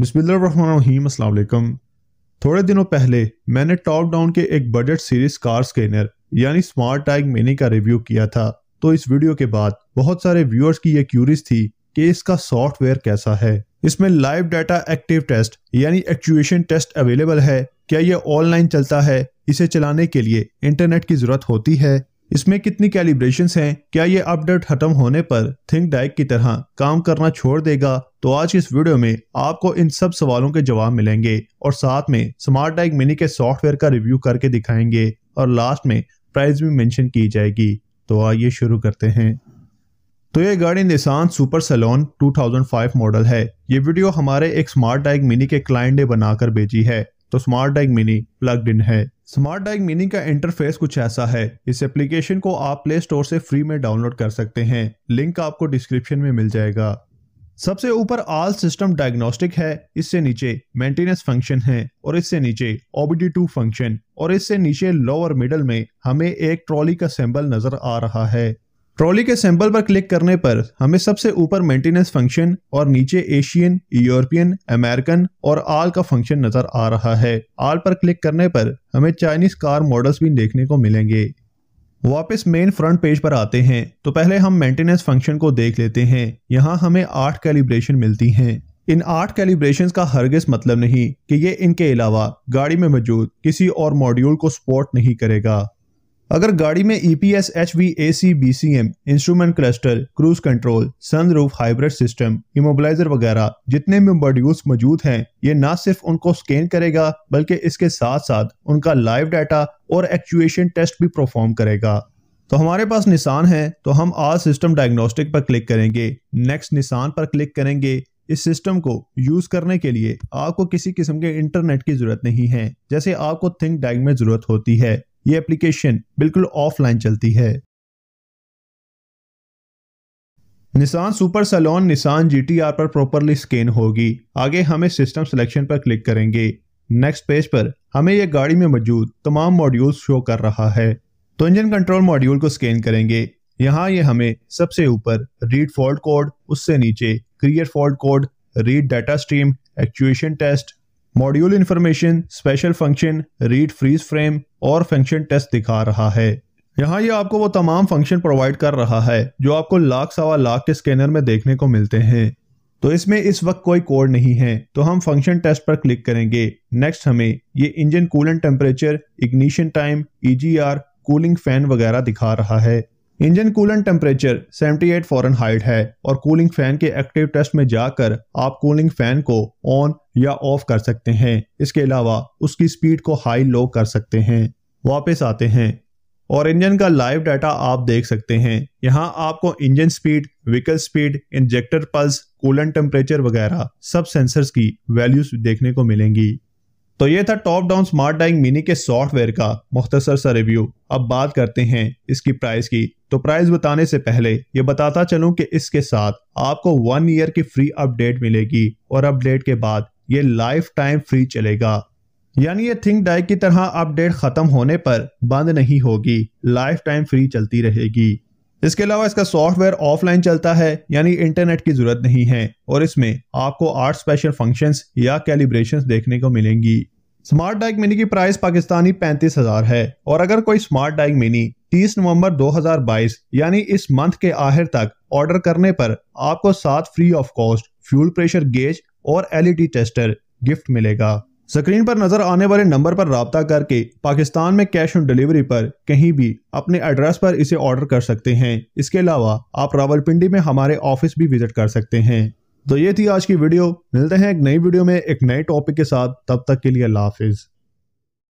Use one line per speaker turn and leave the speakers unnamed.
बिस्मिल्लाम थोड़े दिनों पहले मैंने टॉप डाउन के एक बजट सीरीज कार स्कैनर यानी स्मार्ट टैग मिनी का रिव्यू किया था तो इस वीडियो के बाद बहुत सारे व्यूअर्स की ये क्यूरीज थी कि इसका सॉफ्टवेयर कैसा है इसमें लाइव डाटा एक्टिव टेस्ट यानी एक्चुएशन टेस्ट अवेलेबल है क्या यह ऑनलाइन चलता है इसे चलाने के लिए इंटरनेट की जरूरत होती है इसमें कितनी कैलिब्रेशन हैं क्या ये अपडेट खत्म होने पर थिंक डाइक की तरह काम करना छोड़ देगा तो आज इस वीडियो में आपको इन सब सवालों के जवाब मिलेंगे और साथ में स्मार्ट डाइक मिनी के सॉफ्टवेयर का रिव्यू करके दिखाएंगे और लास्ट में प्राइस भी मेंशन की जाएगी तो आइए शुरू करते हैं तो ये गाड़ी निशान सुपर सलोन 2005 मॉडल है ये वीडियो हमारे एक स्मार्ट डाइक मिनी के क्लाइंट ने बनाकर भेजी है तो smart diag mini plug in है स्मार्ट डाइग मिनी का इंटरफेस कुछ ऐसा है इस एप्लीकेशन को आप प्ले स्टोर से फ्री में डाउनलोड कर सकते हैं लिंक आपको डिस्क्रिप्शन में मिल जाएगा सबसे ऊपर आल सिस्टम डायग्नोस्टिक है इससे नीचे मेंटेनेंस फंक्शन है और इससे नीचे ओबीडी टू फंक्शन और इससे नीचे लोअर मिडल में हमें एक ट्रॉली का सिंबल नजर आ रहा है ट्रॉली के सैंपल पर क्लिक करने पर हमें सबसे ऊपर मेंटेनेंस फंक्शन और नीचे एशियन यूरोपियन अमेरिकन और आल का फंक्शन नजर आ रहा है आल पर क्लिक करने पर हमें चाइनीज कार मॉडल्स भी देखने को मिलेंगे वापस मेन फ्रंट पेज पर आते हैं तो पहले हम मेंटेनेंस फंक्शन को देख लेते हैं यहाँ हमें आठ कैलिब्रेशन मिलती हैं इन आठ कैलिब्रेशन का हरगिज मतलब नहीं कि ये इनके अलावा गाड़ी में मौजूद किसी और मॉड्यूल को सपोर्ट नहीं करेगा अगर गाड़ी में E P S H V A C B C M instrument cluster cruise control sunroof hybrid system immobiliser वगैरह जितने भी मॉड्यूल्स मौजूद हैं ये ना सिर्फ उनको स्कैन करेगा बल्कि इसके साथ साथ उनका लाइव डाटा और एक्चुएशन टेस्ट भी परफॉर्म करेगा तो हमारे पास निशान है तो हम आज सिस्टम डायग्नोस्टिक पर क्लिक करेंगे नेक्स्ट निशान पर क्लिक करेंगे इस सिस्टम को यूज करने के लिए आपको किसी किस्म के इंटरनेट की जरूरत नहीं है जैसे आपको थिंक डाइग में जरूरत होती है ये एप्लीकेशन बिल्कुल ऑफलाइन चलती है Nissan super saloon Nissan GTR पर प्रॉपरली स्कैन होगी आगे हमें सिस्टम सिलेक्शन पर क्लिक करेंगे नेक्स्ट पेज पर हमें यह गाड़ी में मौजूद तमाम मॉड्यूल शो कर रहा है तो इंजन कंट्रोल मॉड्यूल को स्कैन करेंगे यहाँ ये हमें सबसे ऊपर रीड फॉल्ट कोड उससे नीचे create fault code read data stream actuation test module information special function read freeze frame और फंक्शन टेस्ट दिखा रहा है यहाँ ये यह आपको वो तमाम फंक्शन प्रोवाइड कर रहा है जो आपको लाख सवा लाख के स्कैनर में देखने को मिलते हैं तो इसमें इस वक्त कोई कोड नहीं है तो हम फंक्शन टेस्ट पर क्लिक करेंगे नेक्स्ट हमें ये engine coolant temperature ignition time EGR e cooling fan वगैरह दिखा रहा है engine coolant temperature 78 Fahrenheit है और कूलिंग फैन के एक्टिव टेस्ट में जाकर आप कूलिंग फैन को ऑन या ऑफ कर सकते हैं इसके अलावा उसकी स्पीड को हाई लो कर सकते हैं वापस आते हैं और इंजन का लाइव डाटा आप देख सकते हैं यहाँ आपको engine speed vehicle speed injector pulse coolant temperature वगैरह सब सेंसर्स की वैल्यूज देखने को मिलेंगी तो ये था top down smart diag mini के सॉफ्टवेयर का मुख्तसर सा रिव्यू अब बात करते हैं इसकी प्राइस की तो प्राइस बताने से पहले ये बताता चलूं कि इसके साथ आपको वन ईयर की फ्री अपडेट मिलेगी और अपडेट के बाद ये लाइफ टाइम फ्री चलेगा यानी ये थिंक डाइक की तरह अपडेट खत्म होने पर बंद नहीं होगी लाइफ टाइम फ्री चलती रहेगी इसके अलावा इसका सॉफ्टवेयर ऑफलाइन चलता है यानी इंटरनेट की जरूरत नहीं है और इसमें आपको आठ स्पेशल फंक्शंस या कैलिब्रेशंस देखने को मिलेंगी स्मार्ट डाइक मिनी की प्राइस पाकिस्तानी पैंतीस हजार है और अगर कोई स्मार्ट डाइक मिनी 30 नवंबर 2022 यानी इस मंथ के आखिर तक ऑर्डर करने पर आपको सात free of cost fuel pressure gauge और एलईडी टेस्टर गिफ्ट मिलेगा स्क्रीन पर नजर आने वाले नंबर पर रबता करके पाकिस्तान में कैश ऑन डिलीवरी पर कहीं भी अपने एड्रेस पर इसे ऑर्डर कर सकते हैं इसके अलावा आप रावलपिंडी में हमारे ऑफिस भी विजिट कर सकते हैं तो ये थी आज की वीडियो मिलते हैं एक नई वीडियो में एक नए टॉपिक के साथ तब तक के लिए अल्लाह हाफिज़